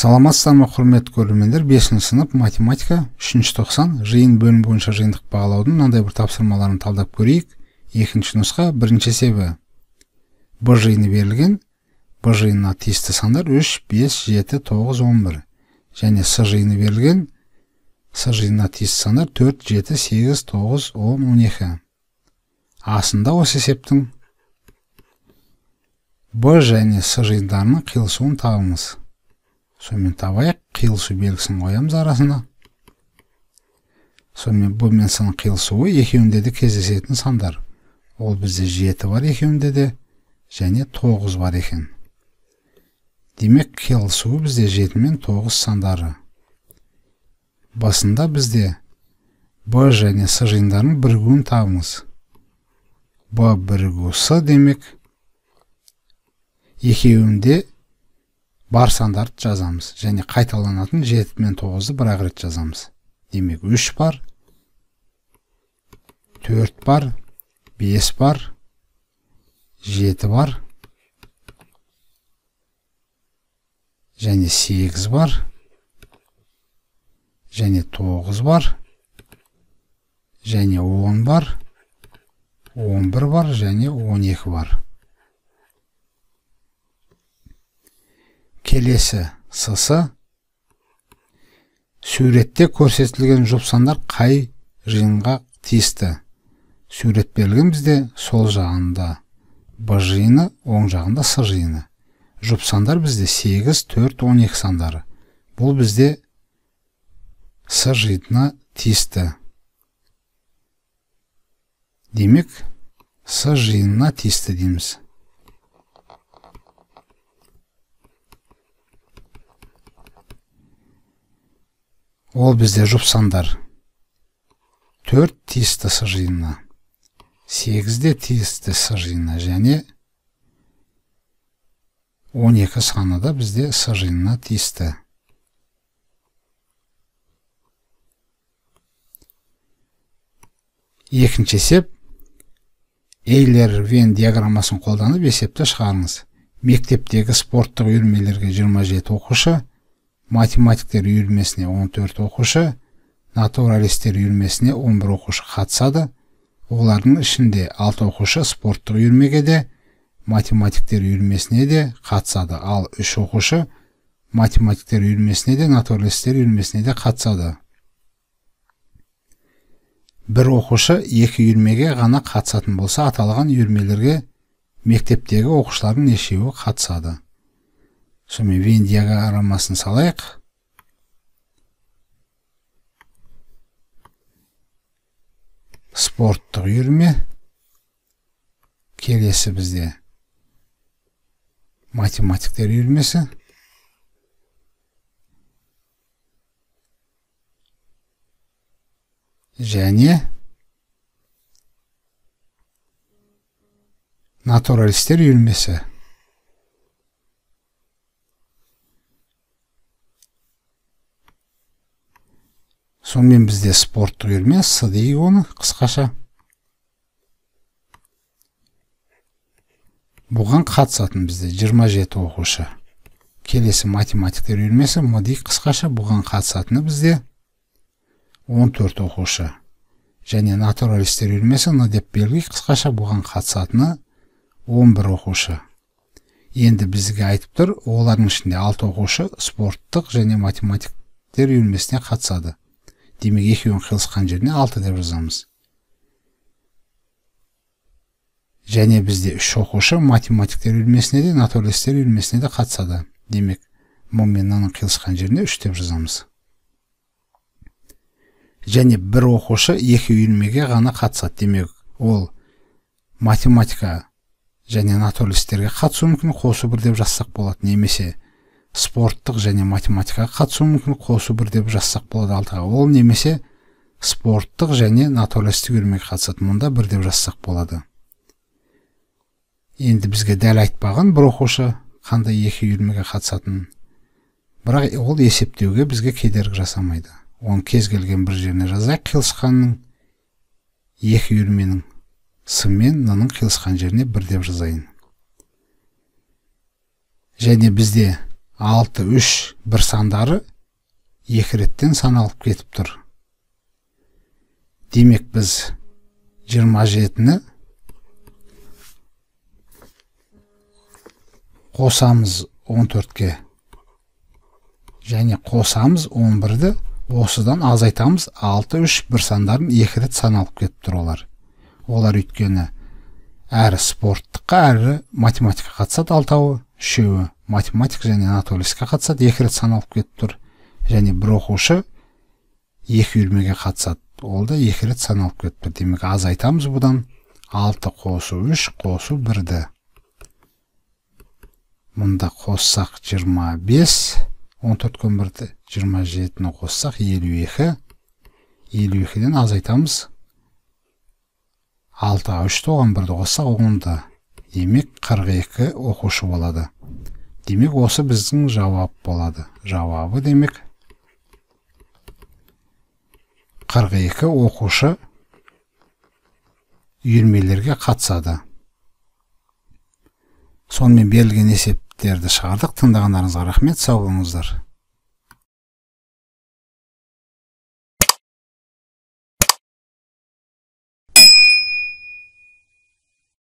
саламатсыздар ма құрметті көрермендер бесінші сынып математика үшінші тоқсан жиын бөлім бойынша жиынтық бағалаудың мынандай бір тапсырмаларын талдап көрейік екінші нұсқа бірінші есебі б жиыны берілген б жиынына тиісті сандар 3, 5, 7, 9, 11. және с жиыны берілген с жиынына тиісті сандар 4, 7, 8, 9, 10, 12. асында осы есептің б және с жиындарының қиылысуын табыңыз сонымен табайық қиылысу белгісін қоямыз арасына сонымен бұл мен с қиылысуы екеуінде де кездесетін сандар ол бізде жеті бар екеуінде де және тоғыз бар екен демек қиылысуы бізде жеті мен тоғыз сандары басында бізде б және с жиындарының бірігуін табыңыз б бірігу с демек екеуінде бар сандарды жазамыз және қайталанатын жеті мен тоғызды бір ақ рет жазамыз демек үш бар төрт бар бес бар жеті бар және сегіз бар және тоғыз бар және он бар он бір бар және он екі бар келесі сысы суретте көрсетілген жұпсандар қай жиынға тиісті сурет берілген бізде сол жағында б жиыны оң жағында с жиыны жұпсандар бізде 8, 4, 12 сандары бұл бізде с жиынына тиісті демек с жиынына тиісті дейміз ол бізде жұп сандар төрт тиісті с жиыны сегізде тиісті с және он екі саны да бізде с жиынына тиісті екінші есеп эйлер вен диаграммасын қолданып есепті шығарыңыз мектептегі спорттық үйірмелерге 27 оқушы математиктер үйірмесіне 14 оқушы натуралистер үйірмесіне 11 оқушы қатысады олардың ішінде 6 оқушы спорттық үйірмеге де математиктер үйірмесіне де қатысады ал 3 оқушы математиктер үйірмесіне де натуралистер үйірмесіне де қатысады бір оқушы екі үйірмеге ғана қатысатын болса аталған үйірмелерге мектептегі оқушылардың нешеуі қатысады сонымен вен диаграммасын салайық спорттық үйірме келесі бізде математиктер үйірмесі және натуралистер үйірмесі сонымен бізде спорт үйірме с дейік оны қысқаша бұған қатысатын бізде 27 оқушы келесі математиктер үйірмесі м дейік қысқаша бұған қатысатыны бізде 14 оқушы және натуралистер үйірмесі н деп белгілейік қысқаша бұған қатысатыны 11 оқушы енді бізге айтып тұр олардың ішінде 6 оқушы спорттық және математиктер үйірмесіне қатысады демек екеуінің қиылысқан жеріне алты деп жазамыз және бізде үш оқушы математиктер үйірмесіне де натуралистер үйірмесіне де қатысады демек мұң мен мынаның қиылысқан жеріне үш деп жазамыз және бір оқушы екі үйірмеге ғана қатысады демек ол математика және натуралистерге қатысуы мүмкін қосу бір деп жазсақ болады немесе спорттық және математикаға қатысу мүмкін қосу бір деп жазсақ болады алтыға ол немесе спорттық және натуралистік үйірмеге қатысады мұнда бір деп жазсақ болады енді бізге дәл айтпаған бір оқушы қандай екі үйірмеге қатысатынын бірақ ол есептеуге бізге кедергі жасамайды оны кез келген бір жеріне жазайық қиылысқанның екі үйірменің с мен нның қиылысқан жеріне бір деп жазайын және бізде 6-3 бір сандары екі реттен саналып кетіп тұр демек біз 27-ні қосамыз 14-ке және қосамыз 11-ді осыдан азайтамыз 6-3-1 сандарын екі рет саналып кетіп тұр олар олар өйткені әрі спорттыққа әрі математика қатысады алтауы үшеуі математик және анатолиске қатысады екі рет саналып кетіп тұр және бір оқушы екі үйірмеге қатысады ол да екі рет саналып кетіп тұр демек азайтамыз бұдан алты қосу үш қосу бірді мұнда қоссақ жиырма 25 14 көн бірді жиырма жетіні қоссақ елу екі елу екіден азайтамыз алтыға үшті оған бірді қоссақ онды демек қырық екі оқушы болады демек осы біздің жауап болады жауабы демек 42 оқушы үйірмелерге қатысады сонымен берілген есептерді шығардық тыңдағандарыңызға рахмет сау болыңыздар